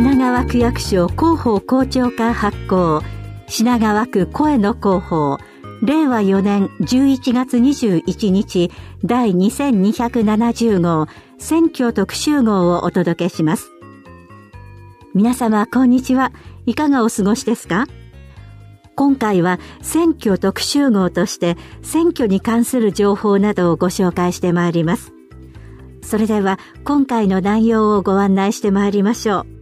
品川区役所広報広聴館発行品川区声の広報令和4年11月21日第2270号選挙特集号をお届けします。皆様、こんにちは。いかがお過ごしですか今回は選挙特集号として選挙に関する情報などをご紹介してまいります。それでは今回の内容をご案内してまいりましょう。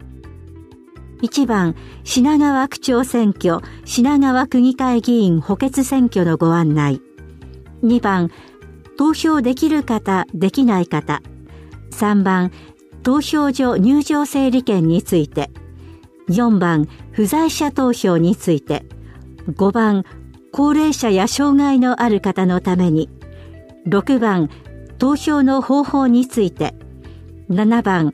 1番、品川区長選挙、品川区議会議員補欠選挙のご案内。2番、投票できる方、できない方。3番、投票所入場整理券について。4番、不在者投票について。5番、高齢者や障害のある方のために。6番、投票の方法について。7番、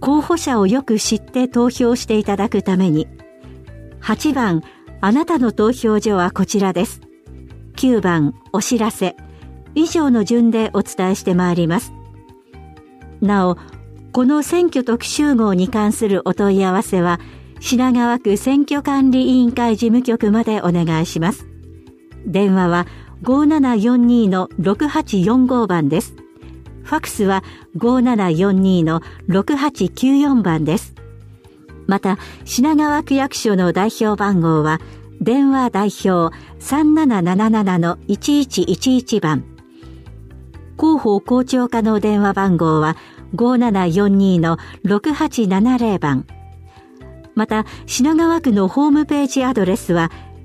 候補者をよく知って投票していただくために、8番、あなたの投票所はこちらです。9番、お知らせ。以上の順でお伝えしてまいります。なお、この選挙特集号に関するお問い合わせは、品川区選挙管理委員会事務局までお願いします。電話は5742-6845番です。ファックスは5742 6894番です。また、品川区役所の代表番号は、電話代表3777の1111番。広報校長課の電話番号は、5742の6870番。また、品川区のホームページアドレスは、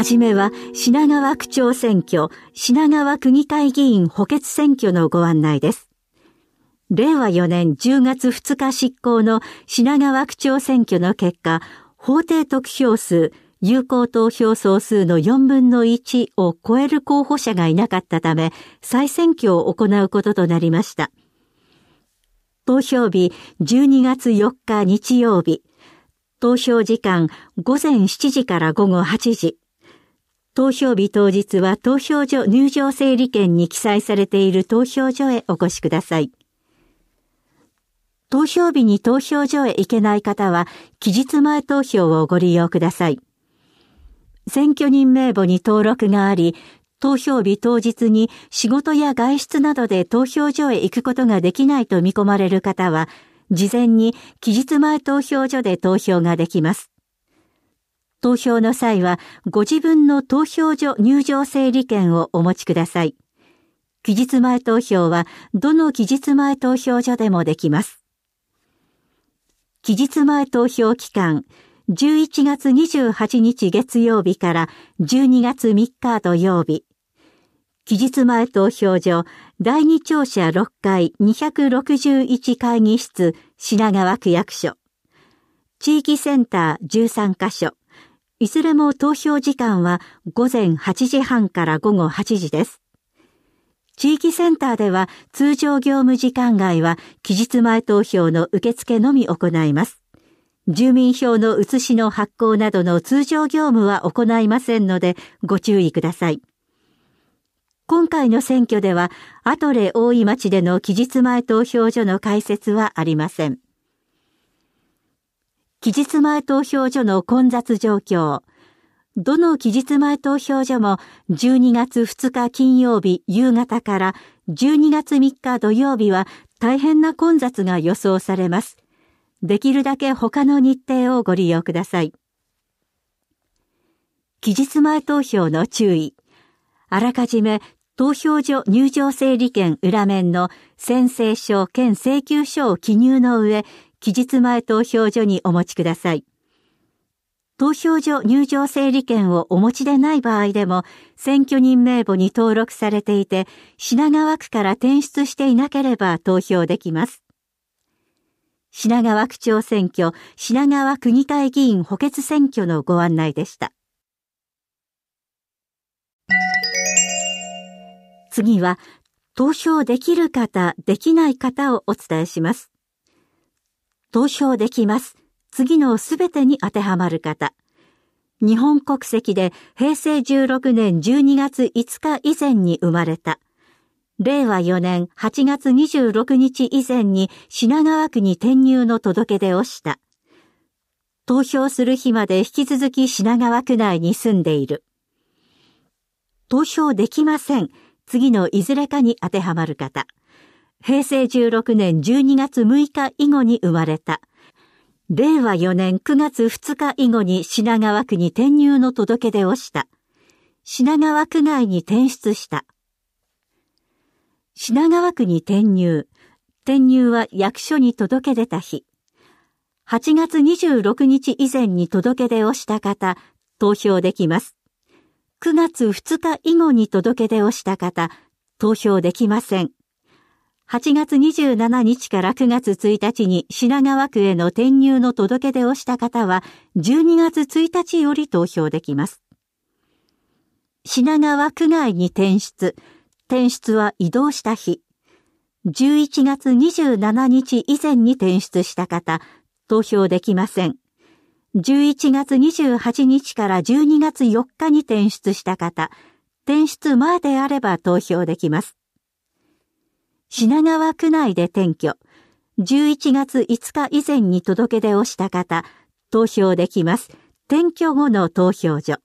はじめは品川区長選挙、品川区議会議員補欠選挙のご案内です。令和4年10月2日執行の品川区長選挙の結果、法定得票数、有効投票総数の4分の1を超える候補者がいなかったため、再選挙を行うこととなりました。投票日12月4日日曜日、投票時間午前7時から午後8時、投票日当日は投票所入場整理券に記載されている投票所へお越しください。投票日に投票所へ行けない方は、期日前投票をご利用ください。選挙人名簿に登録があり、投票日当日に仕事や外出などで投票所へ行くことができないと見込まれる方は、事前に期日前投票所で投票ができます。投票の際は、ご自分の投票所入場整理券をお持ちください。期日前投票は、どの期日前投票所でもできます。期日前投票期間、11月28日月曜日から12月3日土曜日。期日前投票所、第2庁舎6階261会議室、品川区役所。地域センター13カ所。いずれも投票時間は午前8時半から午後8時です。地域センターでは通常業務時間外は期日前投票の受付のみ行います。住民票の写しの発行などの通常業務は行いませんのでご注意ください。今回の選挙では、アトレ大井町での期日前投票所の開設はありません。期日前投票所の混雑状況。どの期日前投票所も12月2日金曜日夕方から12月3日土曜日は大変な混雑が予想されます。できるだけ他の日程をご利用ください。期日前投票の注意。あらかじめ投票所入場整理券裏面の宣誓書兼請求書を記入の上、期日前投票所にお持ちください。投票所入場整理券をお持ちでない場合でも、選挙人名簿に登録されていて、品川区から転出していなければ投票できます。品川区長選挙、品川区議会議員補欠選挙のご案内でした。次は、投票できる方、できない方をお伝えします。投票できます。次のすべてに当てはまる方。日本国籍で平成16年12月5日以前に生まれた。令和4年8月26日以前に品川区に転入の届け出をした。投票する日まで引き続き品川区内に住んでいる。投票できません。次のいずれかに当てはまる方。平成16年12月6日以後に生まれた。令和4年9月2日以後に品川区に転入の届け出をした。品川区外に転出した。品川区に転入。転入は役所に届け出た日。8月26日以前に届け出をした方、投票できます。9月2日以後に届け出をした方、投票できません。8月27日から9月1日に品川区への転入の届け出をした方は、12月1日より投票できます。品川区外に転出、転出は移動した日、11月27日以前に転出した方、投票できません。11月28日から12月4日に転出した方、転出前であれば投票できます。品川区内で転居、11月5日以前に届け出をした方、投票できます。転居後の投票所。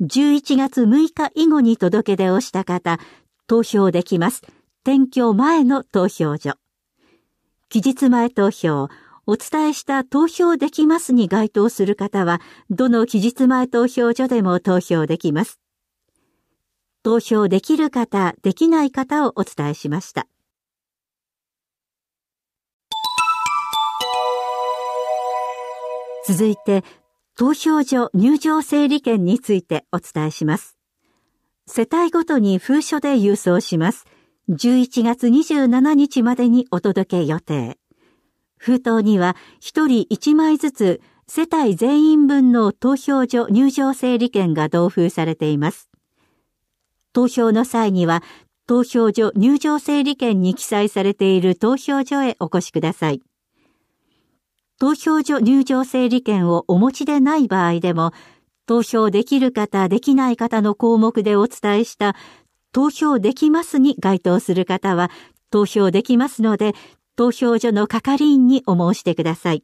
11月6日以後に届け出をした方、投票できます。転居前の投票所。期日前投票、お伝えした投票できますに該当する方は、どの期日前投票所でも投票できます。投票できる方、できない方をお伝えしました。続いて、投票所入場整理券についてお伝えします。世帯ごとに封書で郵送します。11月27日までにお届け予定。封筒には1人1枚ずつ世帯全員分の投票所入場整理券が同封されています。投票の際には投票所入場整理券に記載されている投票所へお越しください。投票所入場整理券をお持ちでない場合でも、投票できる方、できない方の項目でお伝えした、投票できますに該当する方は、投票できますので、投票所の係員にお申してください。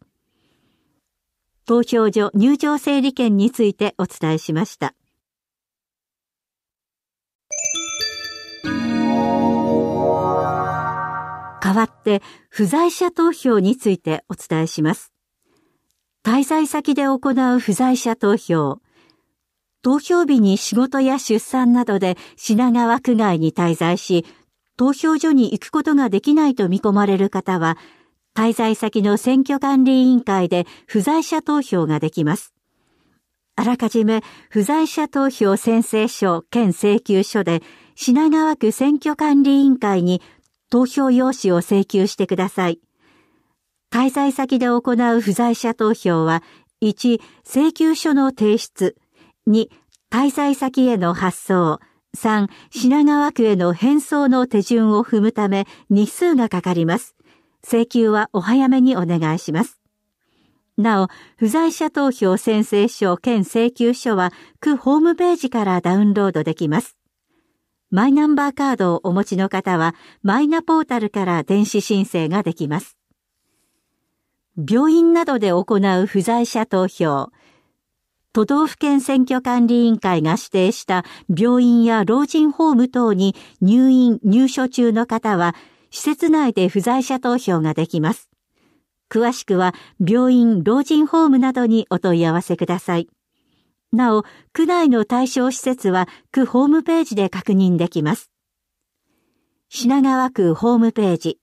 投票所入場整理券についてお伝えしました。代わって不在者投票についてお伝えします。滞在先で行う不在者投票。投票日に仕事や出産などで品川区外に滞在し、投票所に行くことができないと見込まれる方は、滞在先の選挙管理委員会で不在者投票ができます。あらかじめ不在者投票宣誓書兼請求書で品川区選挙管理委員会に投票用紙を請求してください。滞在先で行う不在者投票は、1、請求書の提出、2、滞在先への発送、3、品川区への返送の手順を踏むため、日数がかかります。請求はお早めにお願いします。なお、不在者投票宣誓書兼請求書は、区ホームページからダウンロードできます。マイナンバーカードをお持ちの方は、マイナポータルから電子申請ができます。病院などで行う不在者投票、都道府県選挙管理委員会が指定した病院や老人ホーム等に入院・入所中の方は、施設内で不在者投票ができます。詳しくは、病院・老人ホームなどにお問い合わせください。なお、区内の対象施設は区ホームページで確認できます。品川区ホームページ、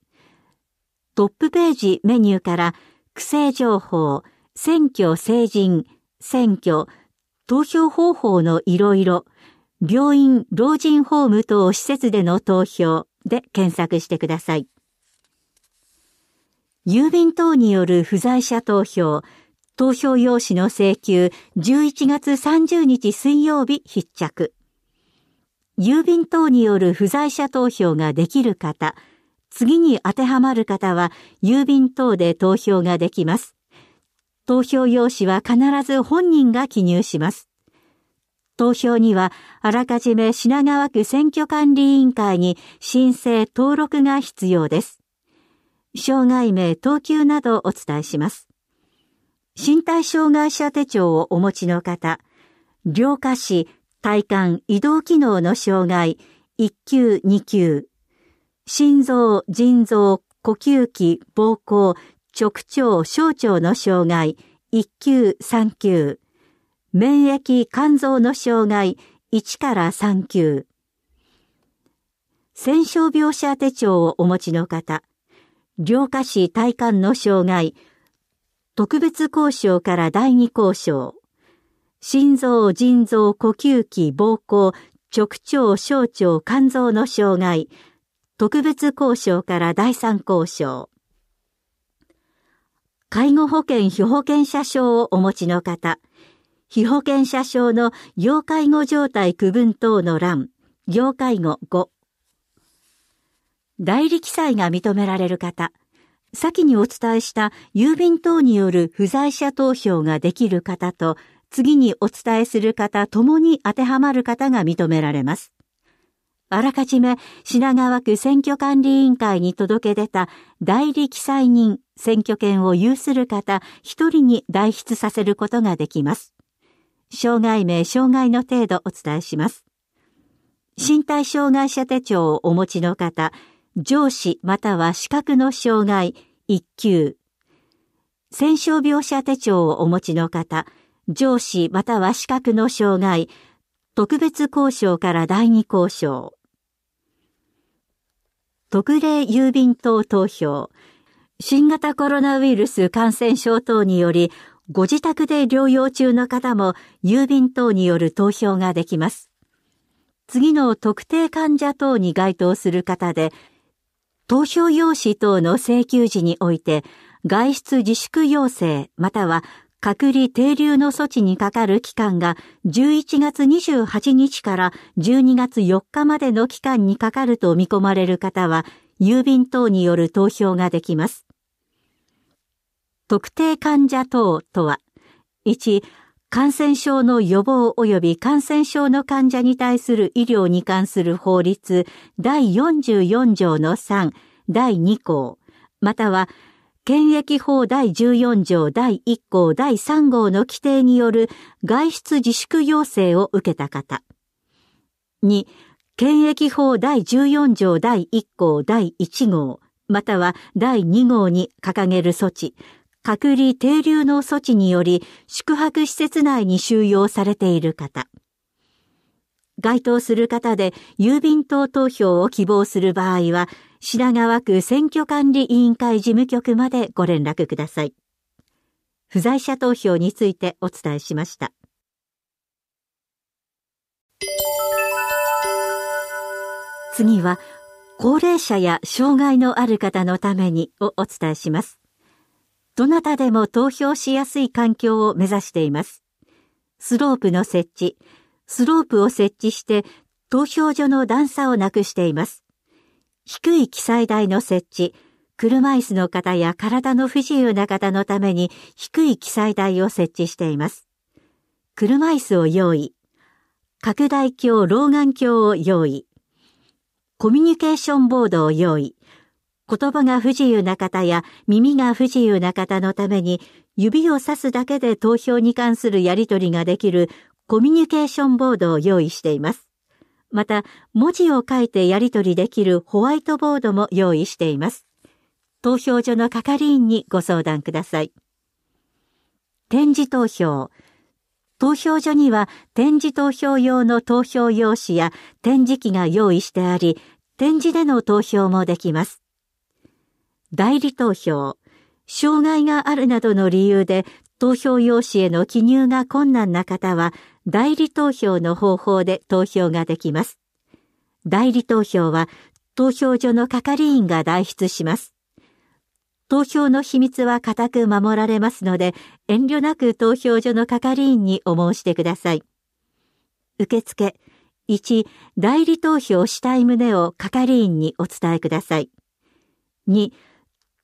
トップページメニューから、区政情報、選挙成人、選挙、投票方法のいろいろ、病院、老人ホーム等施設での投票で検索してください。郵便等による不在者投票、投票用紙の請求11月30日水曜日必着。郵便等による不在者投票ができる方、次に当てはまる方は郵便等で投票ができます。投票用紙は必ず本人が記入します。投票には、あらかじめ品川区選挙管理委員会に申請登録が必要です。障害名等級などお伝えします。身体障害者手帳をお持ちの方、両下肢体幹移動機能の障害1級2級、心臓、腎臓、呼吸器、膀胱、直腸、小腸の障害1級3級、免疫、肝臓の障害1から3級、戦傷病者手帳をお持ちの方、両下肢体幹の障害特別交渉から第二交渉、心臓、腎臓、呼吸器、膀胱、直腸、小腸、肝臓の障害、特別交渉から第三交渉。介護保険非保険者証をお持ちの方、非保険者証の要介護状態区分等の欄、要介護5。代理記載が認められる方、先にお伝えした郵便等による不在者投票ができる方と、次にお伝えする方ともに当てはまる方が認められます。あらかじめ品川区選挙管理委員会に届け出た代理記載人選挙権を有する方一人に代筆させることができます。障害名、障害の程度お伝えします。身体障害者手帳をお持ちの方、上司または視覚の障害1級。戦傷描写手帳をお持ちの方、上司または視覚の障害、特別交渉から第二交渉。特例郵便等投票。新型コロナウイルス感染症等により、ご自宅で療養中の方も郵便等による投票ができます。次の特定患者等に該当する方で、投票用紙等の請求時において、外出自粛要請または隔離停留の措置にかかる期間が11月28日から12月4日までの期間にかかると見込まれる方は、郵便等による投票ができます。特定患者等とは、1、感染症の予防及び感染症の患者に対する医療に関する法律第44条の3第2項、または検疫法第14条第1項第3号の規定による外出自粛要請を受けた方。2、検疫法第14条第1項第1号、または第2号に掲げる措置、隔離停留の措置により宿泊施設内に収容されている方。該当する方で郵便等投票を希望する場合は、品川区選挙管理委員会事務局までご連絡ください。不在者投票についてお伝えしました。次は、高齢者や障害のある方のためにをお伝えします。どなたでも投票しやすい環境を目指しています。スロープの設置、スロープを設置して投票所の段差をなくしています。低い記載台の設置、車椅子の方や体の不自由な方のために低い記載台を設置しています。車椅子を用意。拡大鏡、老眼鏡を用意。コミュニケーションボードを用意。言葉が不自由な方や耳が不自由な方のために指を指すだけで投票に関するやり取りができるコミュニケーションボードを用意しています。また、文字を書いてやり取りできるホワイトボードも用意しています。投票所の係員にご相談ください。展示投票。投票所には展示投票用の投票用紙や展示機が用意してあり、展示での投票もできます。代理投票、障害があるなどの理由で投票用紙への記入が困難な方は、代理投票の方法で投票ができます。代理投票は、投票所の係員が代筆します。投票の秘密は固く守られますので、遠慮なく投票所の係員にお申してください。受付、1、代理投票したい旨を係員にお伝えください。2、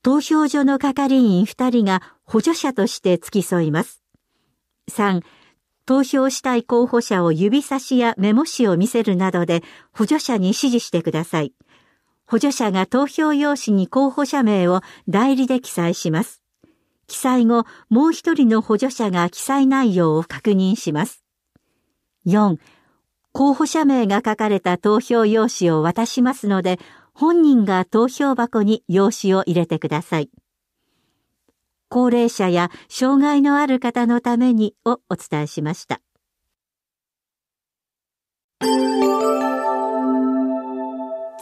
投票所の係員2人が補助者として付き添います。3、投票したい候補者を指差しやメモ紙を見せるなどで補助者に指示してください。補助者が投票用紙に候補者名を代理で記載します。記載後、もう一人の補助者が記載内容を確認します。4、候補者名が書かれた投票用紙を渡しますので、本人が投票箱に用紙を入れてください。高齢者や障害のある方のためにをお伝えしました。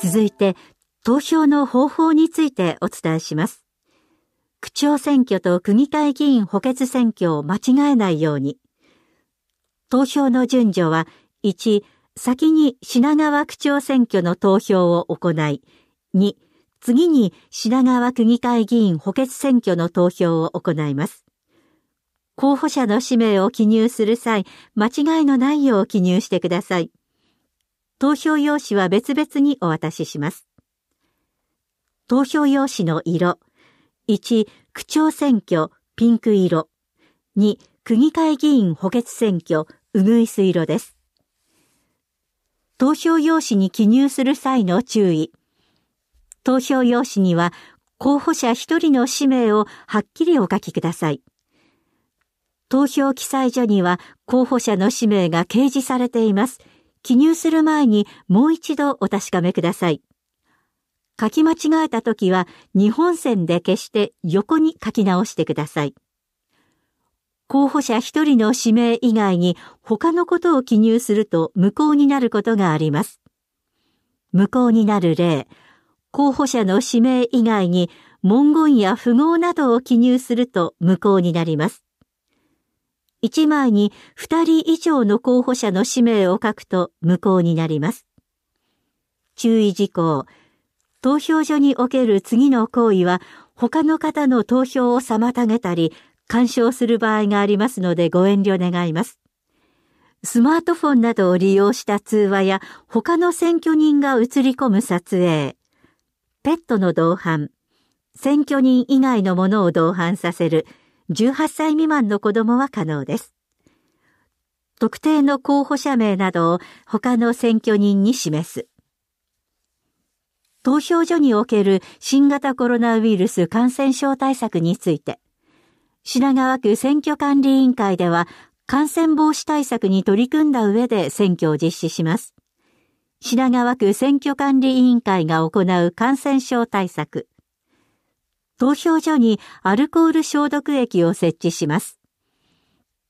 続いて、投票の方法についてお伝えします。区長選挙と区議会議員補欠選挙を間違えないように、投票の順序は、1、先に品川区長選挙の投票を行い、2、次に品川区議会議員補欠選挙の投票を行います。候補者の氏名を記入する際、間違いのないよう記入してください。投票用紙は別々にお渡しします。投票用紙の色。1、区長選挙、ピンク色。2、区議会議員補欠選挙、うぐいす色です。投票用紙に記入する際の注意。投票用紙には候補者一人の氏名をはっきりお書きください。投票記載所には候補者の氏名が掲示されています。記入する前にもう一度お確かめください。書き間違えた時は日本線で消して横に書き直してください。候補者一人の指名以外に他のことを記入すると無効になることがあります。無効になる例、候補者の指名以外に文言や符号などを記入すると無効になります。1枚に2人以上の候補者の氏名を書くと無効になります。注意事項。投票所における次の行為は他の方の投票を妨げたり干渉する場合がありますのでご遠慮願います。スマートフォンなどを利用した通話や他の選挙人が映り込む撮影、ペットの同伴、選挙人以外のものを同伴させる18歳未満の子供は可能です。特定の候補者名などを他の選挙人に示す。投票所における新型コロナウイルス感染症対策について、品川区選挙管理委員会では、感染防止対策に取り組んだ上で選挙を実施します。品川区選挙管理委員会が行う感染症対策。投票所にアルコール消毒液を設置します。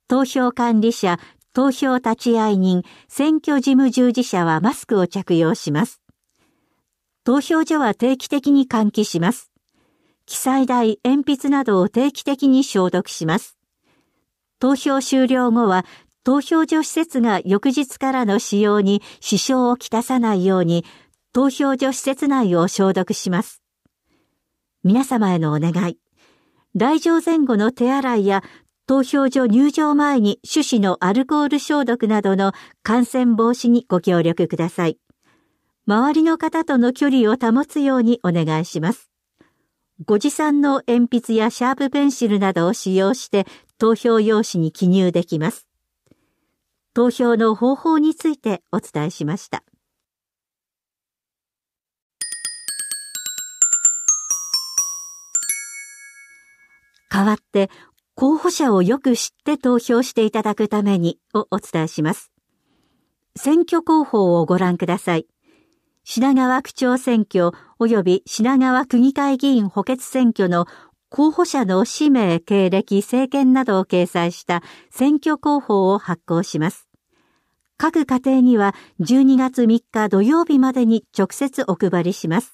投票管理者、投票立会人、選挙事務従事者はマスクを着用します。投票所は定期的に換気します。記載台、鉛筆などを定期的に消毒します。投票終了後は、投票所施設が翌日からの使用に支障をきたさないように、投票所施設内を消毒します。皆様へのお願い。来場前後の手洗いや投票所入場前に手指のアルコール消毒などの感染防止にご協力ください。周りの方との距離を保つようにお願いします。ご持参の鉛筆やシャープペンシルなどを使用して投票用紙に記入できます。投票の方法についてお伝えしました。代わって候補者をよく知って投票していただくためにをお伝えします。選挙広報をご覧ください。品川区長選挙及び品川区議会議員補欠選挙の候補者の氏名、経歴、政権などを掲載した選挙広報を発行します。各家庭には12月3日土曜日までに直接お配りします。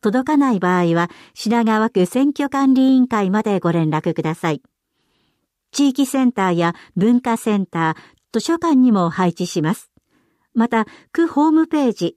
届かない場合は品川区選挙管理委員会までご連絡ください。地域センターや文化センター、図書館にも配置します。また、区ホームページ、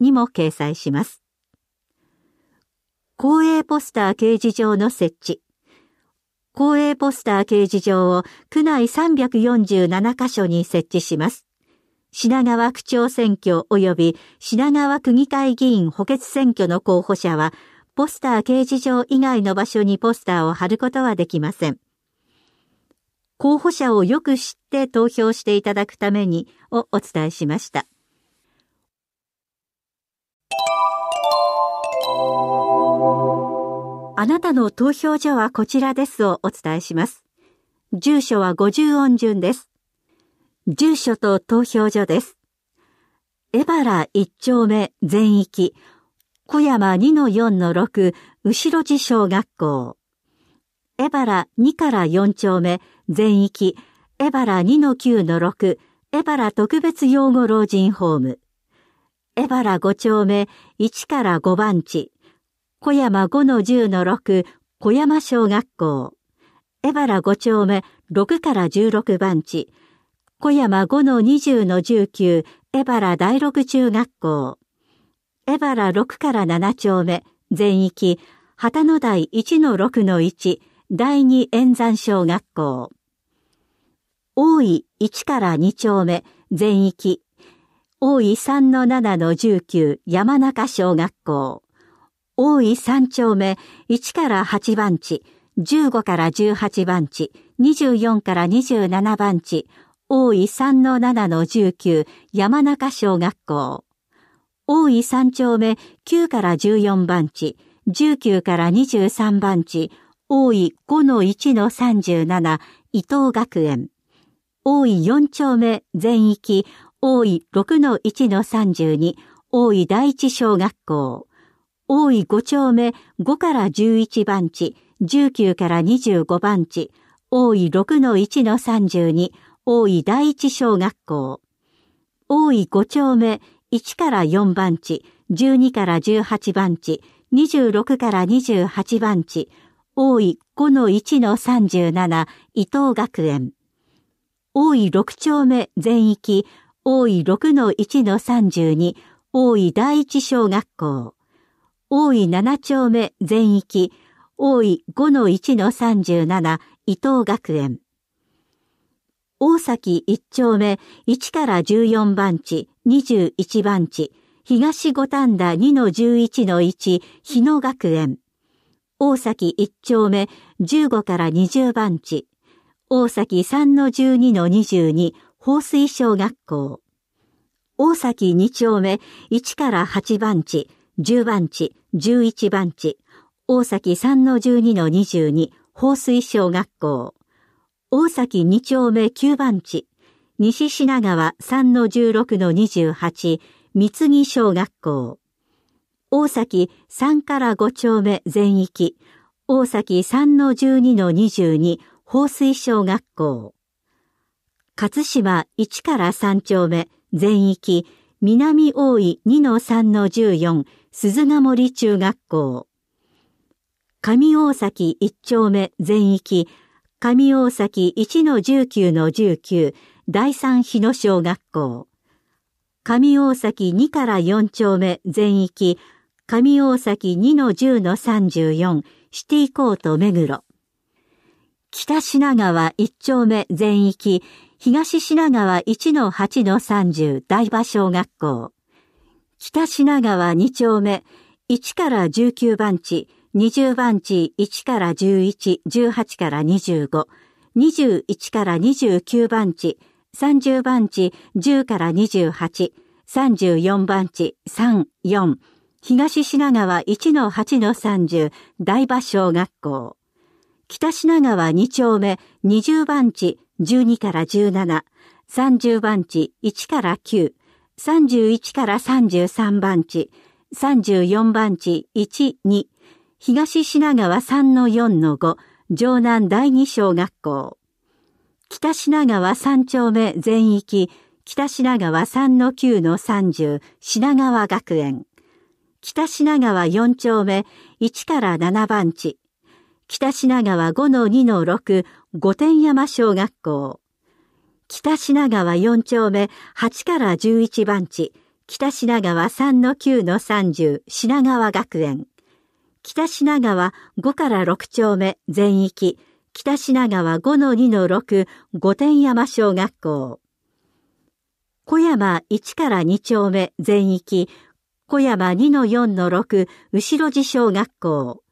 にも掲載します。公営ポスター掲示場の設置。公営ポスター掲示場を区内347カ所に設置します。品川区長選挙及び品川区議会議員補欠選挙の候補者は、ポスター掲示場以外の場所にポスターを貼ることはできません。候補者をよく知って投票していただくためにをお伝えしました。あなたの投票所はこちらですをお伝えします。住所は五十音順です。住所と投票所です。江原一丁目全域、小山2-4-6、後ろ地小学校。江原2から4丁目全域、江原2-9-6、江原特別養護老人ホーム。江原5丁目1から5番地、小山5の10の6、小山小学校。江原5丁目6から16番地、小山5の20の19、江原第6中学校。江原6から7丁目、全域、旗の台1の6の1、第2演山小学校。大井1から2丁目、全域、大井3の7の19山中小学校、大井3丁目1から8番地、15から18番地、24から27番地、大井3の7の19山中小学校、大井3丁目9から14番地、19から23番地、大井5の1の37伊藤学園、大井4丁目全域大井6-1-32大井第一小学校、大井5丁目5から11番地、19から25番地、大井6-1-32大井第一小学校、大井5丁目1から4番地、12から18番地、26から28番地、大井5-1-37伊藤学園、大井6丁目全域大井6-1-32、大井第一小学校、大井7丁目全域、大井5-1-37、伊藤学園。大崎1丁目1から14番地、21番地、東五反田2-11-1、日野学園。大崎1丁目15から20番地、大崎3-12-22、放水小学校、大崎2丁目1から8番地、10番地、11番地、大崎3の12の22、放水小学校、大崎2丁目9番地、西品川3の16の28、三木小学校、大崎3から5丁目全域、大崎3の12の22、放水小学校、葛島1から3丁目、全域、南大井2-3-14、鈴ヶ森中学校。上大崎1丁目全域、上大崎1-19-19、第三日野小学校。上大崎2から4丁目全域、上大崎2-10-34、シティコート目黒。北品川1丁目全域、東品川1-8-30台場小学校、北品川2丁目1から19番地、20番地1から11、18から25、21から29番地、30番地10から28、34番地3、4、東品川1-8-30台場小学校、北品川2丁目20番地12から17、30番地1から9、31から33番地、34番地1、2、東品川3の4の5、城南第二小学校。北品川3丁目全域、北品川3の9の30、品川学園。北品川4丁目1から7番地。北品川5の2の6、御殿山小学校、北品川4丁目8から11番地、北品川3の9の30品川学園、北品川5から6丁目全域、北品川5の2の6御殿山小学校、小山1から2丁目全域、小山2の4の6後ろ寺小学校、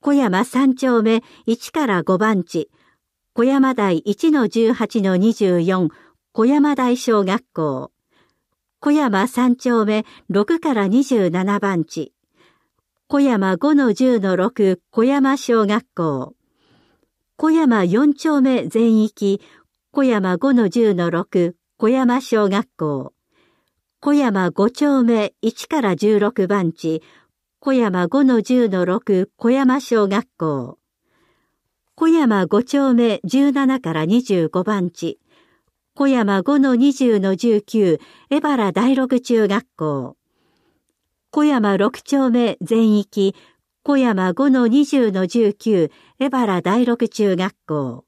小山3丁目1から5番地、小山台1-18-24小山台小学校、小山3丁目6から27番地、小山5-10-6小山小学校、小山4丁目全域、小山5-10-6小山小学校、小山5丁目1から16番地、小山5-10-6小山小学校、小山5丁目17から25番地、小山5の20の19、江原第六中学校。小山6丁目全域、小山5の20の19、江原第六中学校。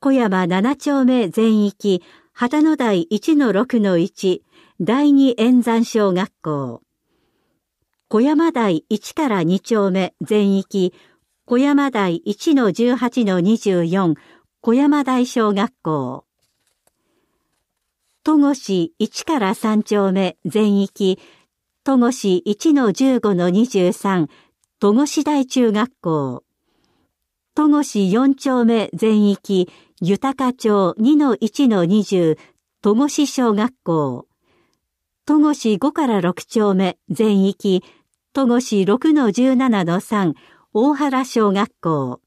小山7丁目全域、旗の台1の6の1、第二円山小学校。小山台1から2丁目全域、小山台1-18-24小山台小学校。戸越市1から3丁目全域、戸越市1-15-23戸越台中学校。戸越4丁目全域、豊町2-1-20戸越小学校。戸越5から6丁目全域、戸越6-17-3大原小学校。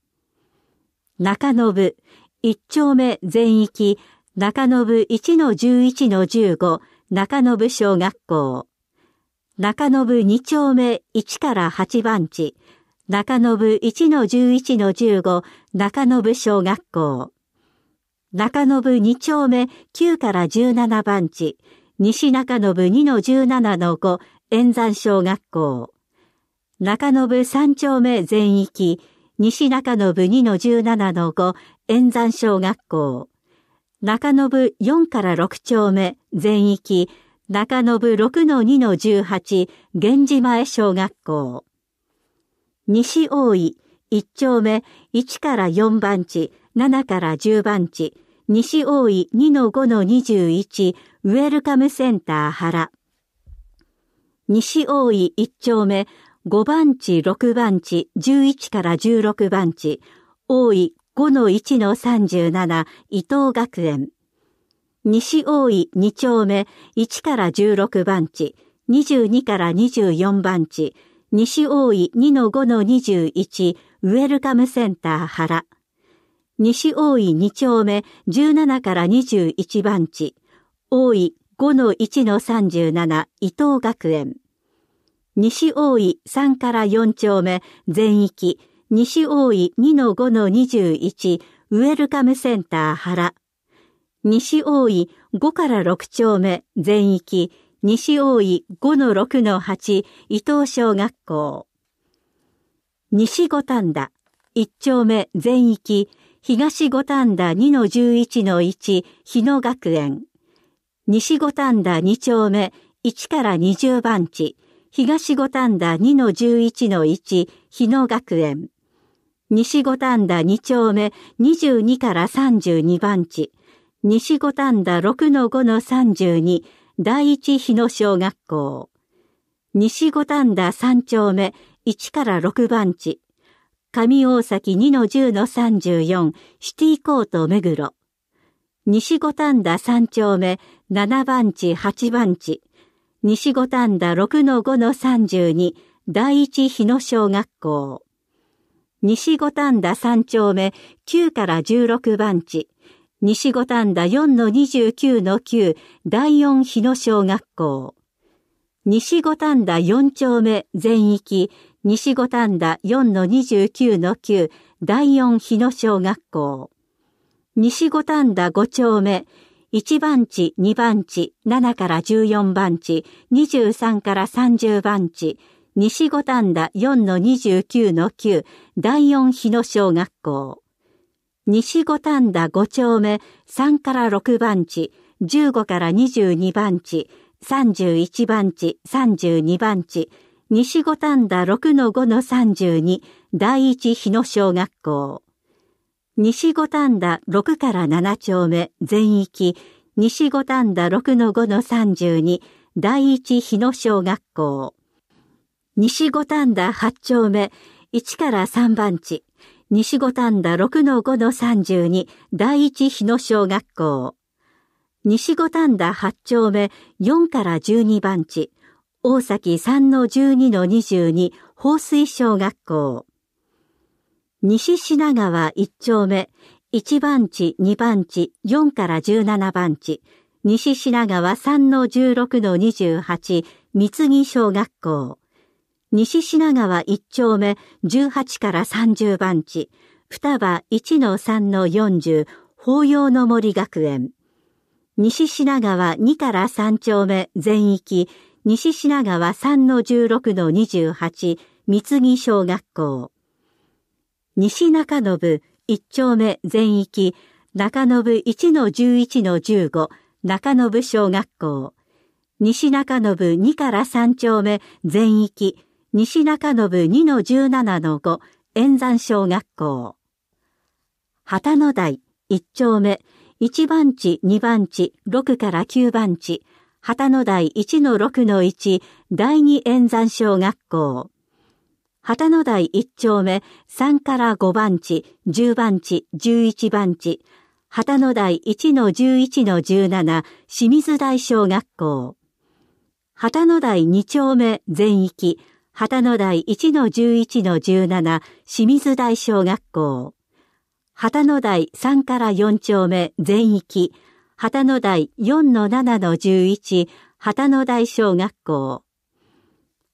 中延、一丁目全域、中延1-11-15、中延小学校。中延2丁目1から8番地、中延1-11-15、中延小学校。中延2丁目9から17番地、西中延2-17-5、円山小学校。中延三丁目全域、西中延2の17の5、円山小学校。中延4から6丁目全域、中延6の2の18、源氏前小学校。西大井、一丁目1から4番地、7から10番地、西大井2の5の21、ウェルカムセンター原。西大井一丁目5番地、6番地、11から16番地、大井5の1の37、伊藤学園。西大井2丁目、1から16番地、22から24番地、西大井2の5の21、ウェルカムセンター原。西大井2丁目17から21番地、大井5の1の37伊藤学園。西大井3から4丁目全域、西大井2-5-21ウェルカムセンター原。西大井5から6丁目全域、西大井5-6-8伊東小学校。西五反田1丁目全域、東五反田2-11-1日野学園。西五反田2丁目1から20番地東五反田2の11の1日野学園、西五反田2丁目22から32番地、西五反田6の5の32第一日野小学校、西五反田3丁目1から6番地、上大崎2の10の34シティコート目黒、西五反田3丁目7番地8番地、西五反田6-5-32第一日野小学校。西五反田3丁目9から16番地。西五反田4-29-9第四日野小学校。西五反田4丁目全域西五反田4-29-9第四日野小学校。西五反田5丁目1番地、2番地、7から14番地、23から30番地、西五反田4の29の9、第4日野小学校。西五反田5丁目3から6番地、15から22番地、31番地、32番地、西五反田6の5の32、第1日野小学校。西五反田6から7丁目全域西五反田6の5の32第一日野小学校西五反田8丁目1から3番地西五反田6の5の32第一日野小学校西五反田8丁目4から12番地大崎3の12の22放水小学校西品川1丁目、1番地、2番地、4から17番地、西品川3-16-28、三木小学校。西品川1丁目、18から30番地、双葉1-3-40、法要の森学園。西品川2から3丁目全域、西品川3-16-28、三木小学校。西中延一丁目全域中延1の11の15中延小学校西中延2から3丁目全域西中延2の17の5円山小学校旗の台一丁目一番地二番地六から九番地旗の台一の六の一、第二円山小学校旗の台1丁目3から5番地、10番地、11番地、旗の台1の11の17、清水台小学校。旗の台2丁目全域、旗の台1の11の17、清水台小学校。旗の台3から4丁目全域、旗の台4の7の11、旗の台小学校。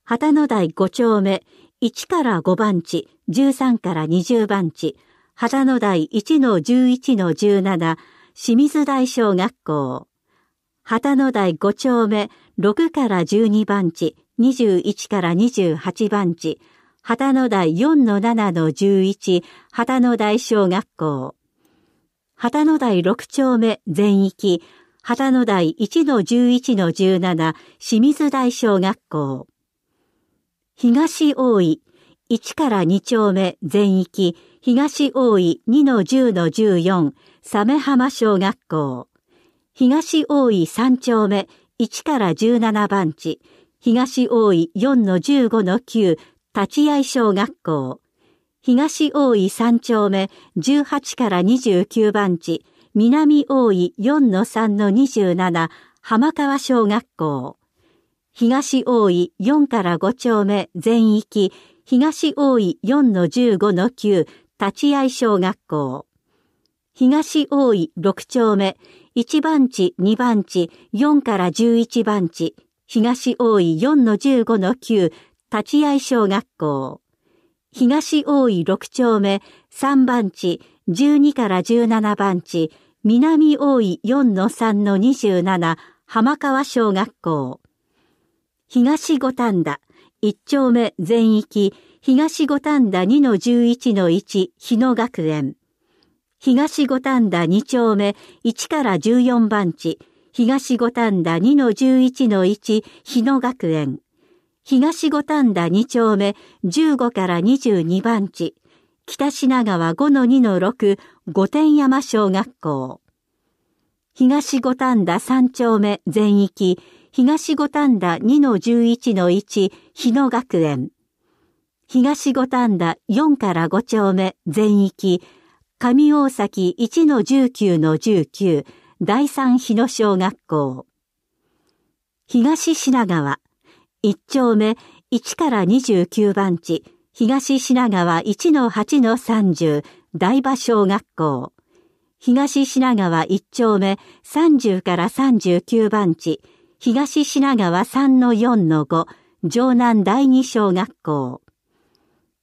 旗の台5丁目、1から5番地、13から20番地、秦野台1の11の17、清水台小学校。旗野台5丁目6から12番地、21から28番地、旗野台4の7の11、旗野台小学校。旗野台6丁目全域、旗野台1の11の17、清水台小学校。東大井1から2丁目全域東大井2の10の14鮫浜小学校東大井3丁目1から17番地東大井4の15の9立合小学校東大井3丁目18から29番地南大井4の3の27浜川小学校東大井4から5丁目全域、東大井4の15の9、立合小学校。東大井6丁目、1番地、2番地、4から11番地、東大井4の15の9、立合小学校。東大井6丁目、3番地、12から17番地、南大井4の3の27、浜川小学校。東五反田、一丁目全域、東五反田2の11の一日野学園。東五反田2丁目1から14番地、東五反田2の11の一日野学園。東五反田2丁目15から22番地、北品川5の二の六五天山小学校。東五反田3丁目全域、東五反田2-11-1日野学園、東五反田4から5丁目全域、上大崎1-19-19第3日野小学校、東品川1丁目1から29番地、東品川1-8-30大場小学校、東品川1丁目30から39番地、東品川3-4-5城南第二小学校、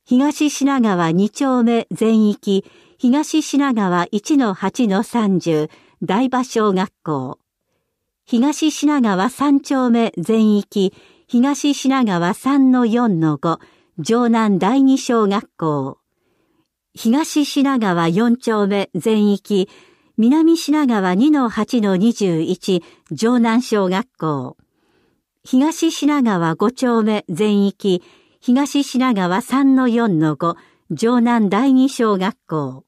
東品川2丁目全域、東品川1-8-30大場小学校、東品川3丁目全域、東品川3-4-5城南第二小学校、東品川4丁目全域、南品川2-8-21城南小学校、東品川5丁目全域、東品川3-4-5城南第二小学校、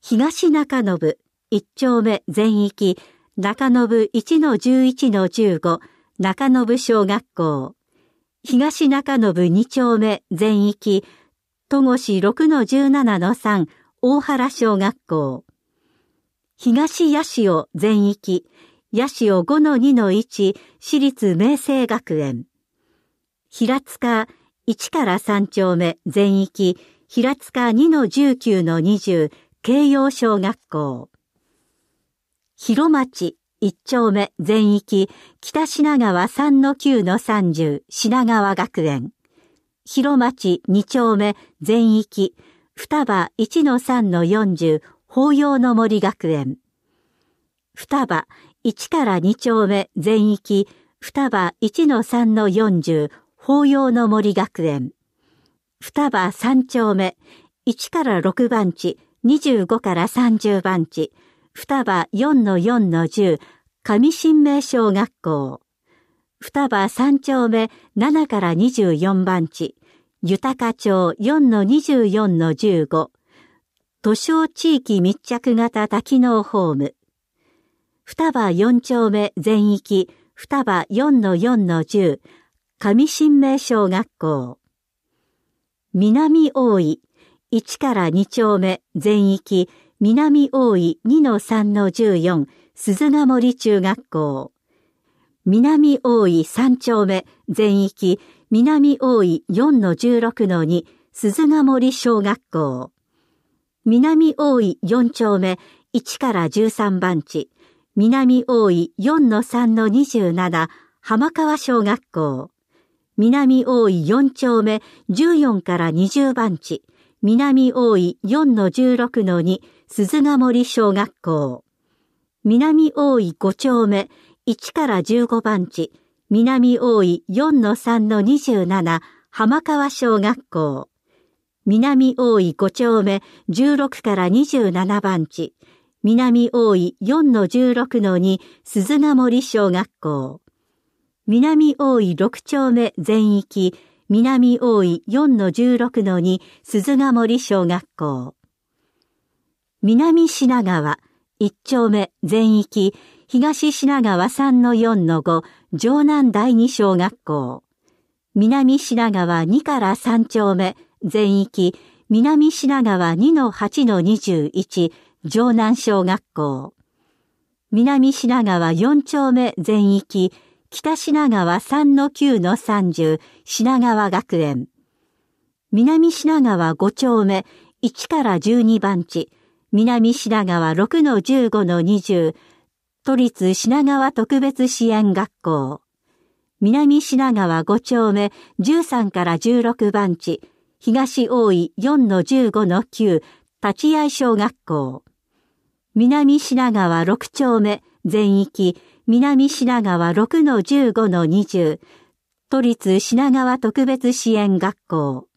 東中延1丁目全域、中延1-11-15中延小学校、東中延2丁目全域、戸越6-17-3大原小学校、東八潮全域、八潮5の2の1、私立明星学園。平塚1から3丁目全域、平塚2の19の20、慶応小学校。広町1丁目全域、北品川3の9の30、品川学園。広町2丁目全域、双葉1の3の40、法要の森学園。双葉1から2丁目全域双葉1の3の40法要の森学園。双葉3丁目1から6番地25から30番地双葉4の4の10上新名小学校。双葉3丁目7から24番地豊町4の24の15都省地域密着型多機能ホーム、双葉4丁目全域、双葉4-4-10、上新名小学校、南大井、1から2丁目全域、南大井2-3-14、鈴ヶ森中学校、南大井3丁目全域、南大井4-16-2、鈴ヶ森小学校、南大井4丁目1から13番地、南大井4-3-27浜川小学校、南大井4丁目14から20番地、南大井4-16-2鈴ヶ森小学校、南大井5丁目1から15番地、南大井4-3-27浜川小学校、南大井5丁目16から27番地、南大井4-16-2鈴ヶ森小学校、南大井6丁目全域、南大井4-16-2鈴ヶ森小学校、南品川1丁目全域、東品川3-4-5城南第2小学校、南品川2から3丁目、全域南品川2-8-21城南小学校。南品川4丁目全域北品川3-9-30品川学園。南品川5丁目1から12番地南品川6-15-20都立品川特別支援学校。南品川5丁目13から16番地東大井4-15-9立合小学校、南品川6丁目全域南品川6-15-20都立品川特別支援学校、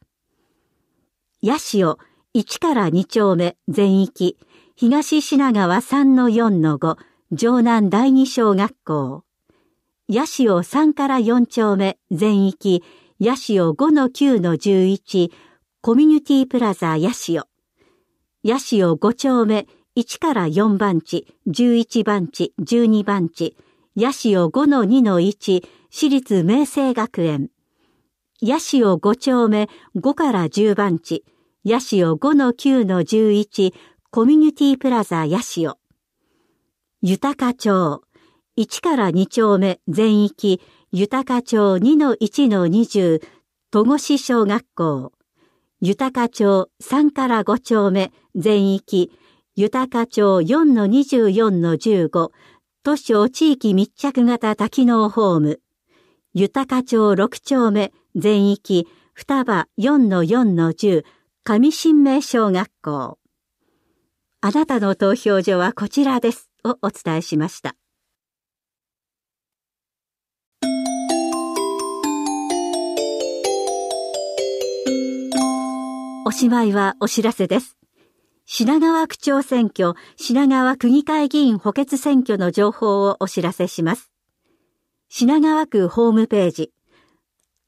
八潮1から2丁目全域東品川3-4-5城南第二小学校、八潮3から4丁目全域ヤシオ5-9-11コミュニティプラザヤシオ。ヤシオ5丁目1から4番地、11番地、12番地、ヤシオ5-2-1私立明星学園。ヤシオ5丁目5から10番地、ヤシオ5-9-11コミュニティプラザヤシオ。豊か町1から2丁目全域豊か町2-1-20戸越小学校、豊か町3から5丁目全域、豊か町4-24-15都省地域密着型多機能ホーム、豊か町6丁目全域、双葉4-4-10上新名小学校。あなたの投票所はこちらですをお伝えしました。おしまいはお知らせです。品川区長選挙、品川区議会議員補欠選挙の情報をお知らせします。品川区ホームページ、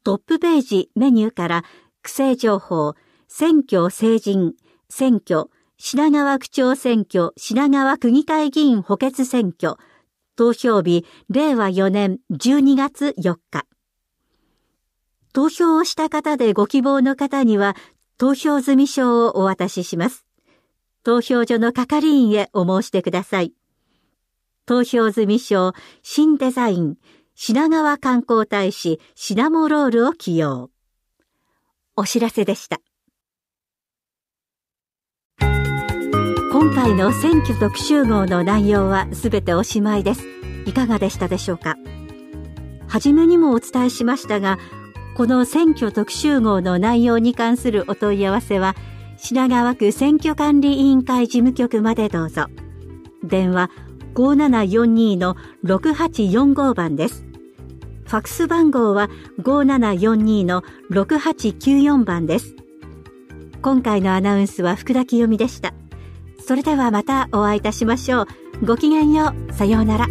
トップページメニューから区政情報、選挙成人、選挙、品川区長選挙、品川区議会議員補欠選挙、投票日、令和4年12月4日。投票をした方でご希望の方には、投票済証をお渡しします。投票所の係員へお申してください。投票済証、新デザイン、品川観光大使シナモロールを起用。お知らせでした。今回の選挙特集号の内容は全ておしまいです。いかがでしたでしょうかはじめにもお伝えしましたが、この選挙特集号の内容に関するお問い合わせは、品川区選挙管理委員会事務局までどうぞ。電話5742-6845番です。ファクス番号は5742-6894番です。今回のアナウンスは福田清美でした。それではまたお会いいたしましょう。ごきげんよう。さようなら。